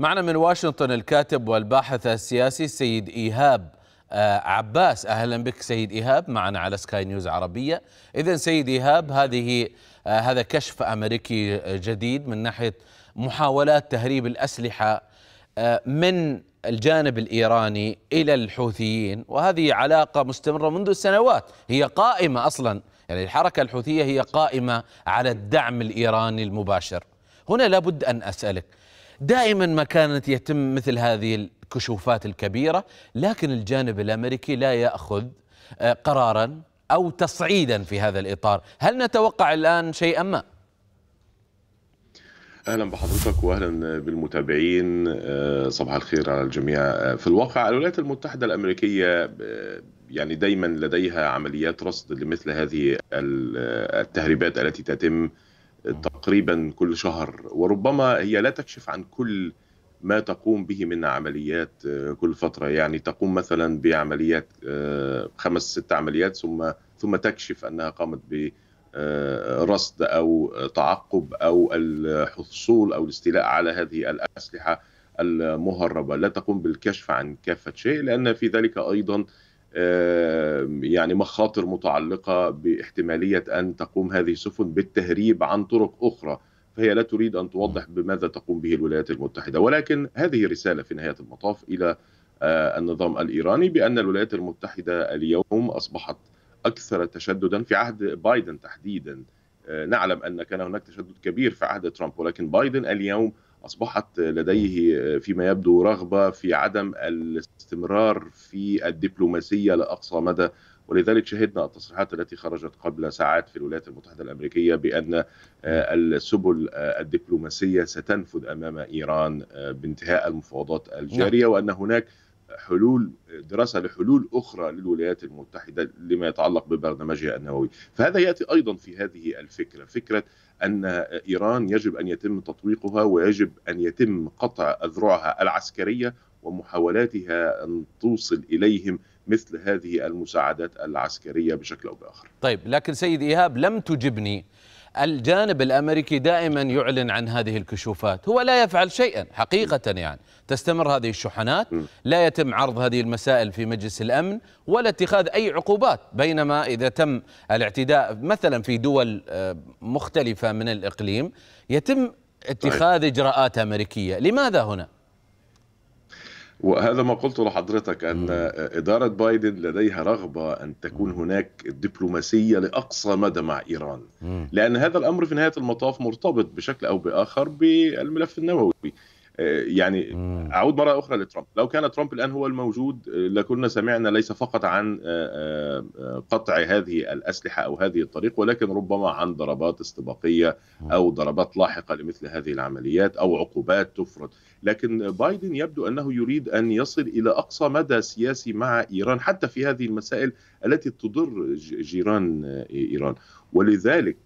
معنا من واشنطن الكاتب والباحث السياسي السيد إيهاب آه، عباس أهلا بك سيد إيهاب معنا على سكاي نيوز عربية إذا سيد إيهاب هذه آه، هذا كشف أمريكي جديد من ناحية محاولات تهريب الأسلحة آه، من الجانب الإيراني إلى الحوثيين وهذه علاقة مستمرة منذ سنوات هي قائمة أصلا يعني الحركة الحوثية هي قائمة على الدعم الإيراني المباشر هنا لابد أن أسألك دائما ما كانت يتم مثل هذه الكشوفات الكبيرة لكن الجانب الأمريكي لا يأخذ آه، قرارا أو تصعيدا في هذا الإطار هل نتوقع الآن شيئا ما؟ اهلا بحضرتك واهلا بالمتابعين آه، صباح الخير على الجميع آه، في الواقع الولايات المتحده الامريكيه يعني دايما لديها عمليات رصد لمثل هذه التهريبات التي تتم تقريبا كل شهر وربما هي لا تكشف عن كل ما تقوم به من عمليات آه، كل فتره يعني تقوم مثلا بعمليات آه، خمس ست عمليات ثم ثم تكشف انها قامت ب آه، رصد او تعقب او الحصول او الاستيلاء على هذه الاسلحه المهربه لا تقوم بالكشف عن كافه شيء لان في ذلك ايضا يعني مخاطر متعلقة باحتمالية أن تقوم هذه السفن بالتهريب عن طرق أخرى فهي لا تريد أن توضح بماذا تقوم به الولايات المتحدة ولكن هذه رسالة في نهاية المطاف إلى آه، النظام الإيراني بأن الولايات المتحدة اليوم أصبحت أكثر تشددا في عهد بايدن تحديدا آه، نعلم أن كان هناك تشدد كبير في عهد ترامب ولكن بايدن اليوم اصبحت لديه آه، فيما يبدو رغبه في عدم الاستمرار في الدبلوماسيه لاقصى مدى ولذلك شهدنا التصريحات التي خرجت قبل ساعات في الولايات المتحده الامريكيه بان آه، السبل آه، الدبلوماسيه ستنفذ امام ايران بانتهاء المفاوضات الجاريه نعم. وان هناك حلول دراسه لحلول اخرى للولايات المتحده لما يتعلق ببرنامجها النووي، فهذا ياتي ايضا في هذه الفكره، فكره ان ايران يجب ان يتم تطويقها ويجب ان يتم قطع اذرعها العسكريه ومحاولاتها ان توصل اليهم مثل هذه المساعدات العسكريه بشكل او باخر. طيب لكن سيد ايهاب لم تجبني الجانب الامريكي دائما يعلن عن هذه الكشوفات، هو لا يفعل شيئا حقيقه يعني، تستمر هذه الشحنات، لا يتم عرض هذه المسائل في مجلس الامن ولا اتخاذ اي عقوبات، بينما اذا تم الاعتداء مثلا في دول آه، مختلفه من الاقليم يتم اتخاذ طيب. اجراءات امريكيه، لماذا هنا؟ وهذا ما قلته لحضرتك أن إدارة بايدن لديها رغبة أن تكون هناك دبلوماسية لأقصى مدى مع إيران لأن هذا الأمر في نهاية المطاف مرتبط بشكل أو بآخر بالملف النووي آه، يعني اعود مره اخرى لترامب لو كان ترامب الان هو الموجود آه، لكنا سمعنا ليس فقط عن آه، قطع هذه الاسلحه او هذه الطريق ولكن ربما عن ضربات استباقيه او ضربات لاحقه لمثل هذه العمليات او عقوبات تفرض لكن بايدن يبدو انه يريد ان يصل الى اقصى مدى سياسي مع ايران حتى في هذه المسائل التي تضر جيران ايران ولذلك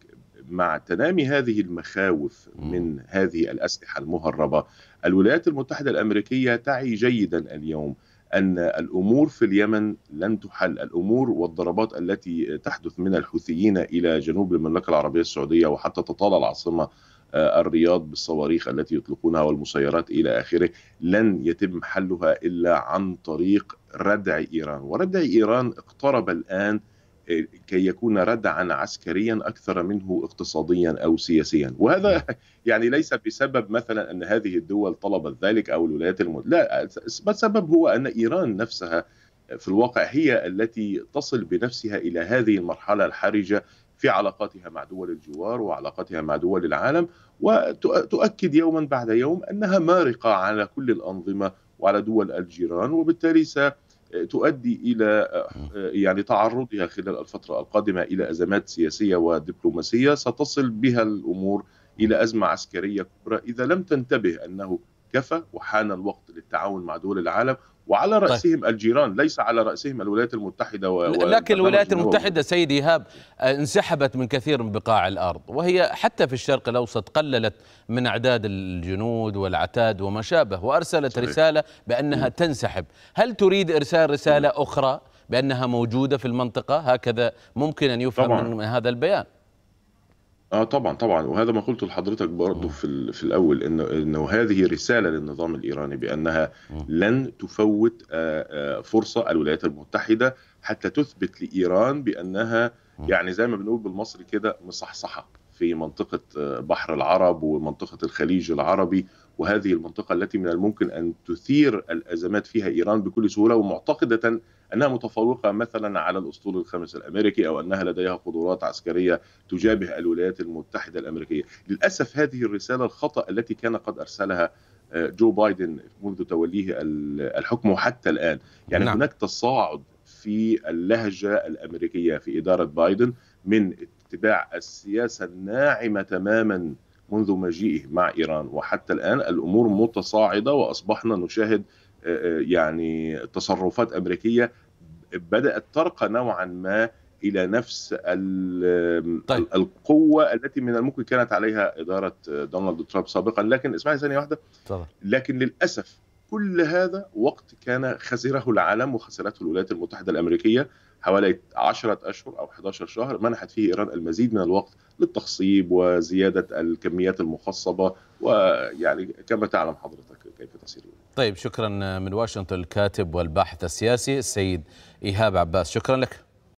مع تنامي هذه المخاوف من هذه الاسلحه المهربه الولايات المتحده الامريكيه تعي جيدا اليوم ان الامور في اليمن لن تحل، الامور والضربات التي تحدث من الحوثيين الى جنوب المملكه العربيه السعوديه وحتى تطال العاصمه آه، الرياض بالصواريخ التي يطلقونها والمسيرات الى اخره، لن يتم حلها الا عن طريق ردع ايران، وردع ايران اقترب الان كي يكون ردعا عسكريا اكثر منه اقتصاديا او سياسيا وهذا نعم. يعني ليس بسبب مثلا ان هذه الدول طلبت ذلك او الولايات المتحده لا السبب هو ان ايران نفسها في الواقع هي التي تصل بنفسها الى هذه المرحله الحرجه في علاقاتها مع دول الجوار وعلاقاتها مع دول العالم وتؤكد يوما بعد يوم انها مارقه على كل الانظمه وعلى دول الجيران وبالتالي تؤدي الى يعني تعرضها خلال الفتره القادمه الى ازمات سياسيه ودبلوماسيه ستصل بها الامور الى ازمه عسكريه كبرى اذا لم تنتبه انه كفى وحان الوقت للتعاون مع دول العالم وعلى طيب. رأسهم طيب. الجيران ليس على رأسهم الولايات المتحدة و... لكن الولايات المتحدة سيد إيهاب آه، انسحبت من كثير من بقاع الأرض وهي حتى في الشرق الأوسط قللت من أعداد الجنود والعتاد وما شابه وأرسلت صحيح. رسالة بأنها م. تنسحب هل تريد إرسال رسالة م. أخرى بأنها موجودة في المنطقة هكذا ممكن أن يفهم طبعا. من هذا البيان اه طبعا طبعا وهذا ما قلته لحضرتك برضه في في الاول انه انه هذه رساله للنظام الايراني بانها لن تفوت آه، آه، فرصه الولايات المتحده حتى تثبت لايران بانها يعني زي ما بنقول بالمصري كده مصحصحه في منطقة آه، بحر العرب ومنطقة الخليج العربي وهذه المنطقة التي من الممكن أن تثير الأزمات فيها إيران بكل سهولة ومعتقدة أنها متفوقة مثلا على الأسطول الخامس الأمريكي أو أنها لديها قدرات عسكرية تجابه الولايات المتحدة الأمريكية للأسف هذه الرسالة الخطأ التي كان قد أرسلها آه، جو بايدن منذ توليه الحكم وحتى الآن يعني نعم. هناك تصاعد في اللهجة الأمريكية في إدارة بايدن من اتباع السياسة الناعمة تماما منذ مجيئه مع إيران وحتى الآن الأمور متصاعدة وأصبحنا نشاهد آه، آه، يعني تصرفات أمريكية بدأت ترقى نوعا ما الى نفس طيب. القوه التي من الممكن كانت عليها اداره آه، دونالد ترامب سابقا لكن اسمعي ثانيه واحده طبعا. لكن للاسف كل هذا وقت كان خسره العالم وخسرته الولايات المتحدة الأمريكية حوالي 10 أشهر أو 11 شهر منحت فيه إيران المزيد من الوقت للتخصيب وزيادة الكميات المخصبة ويعني كما تعلم حضرتك كيف تصير طيب شكرا من واشنطن الكاتب والباحث السياسي السيد إيهاب عباس شكرا لك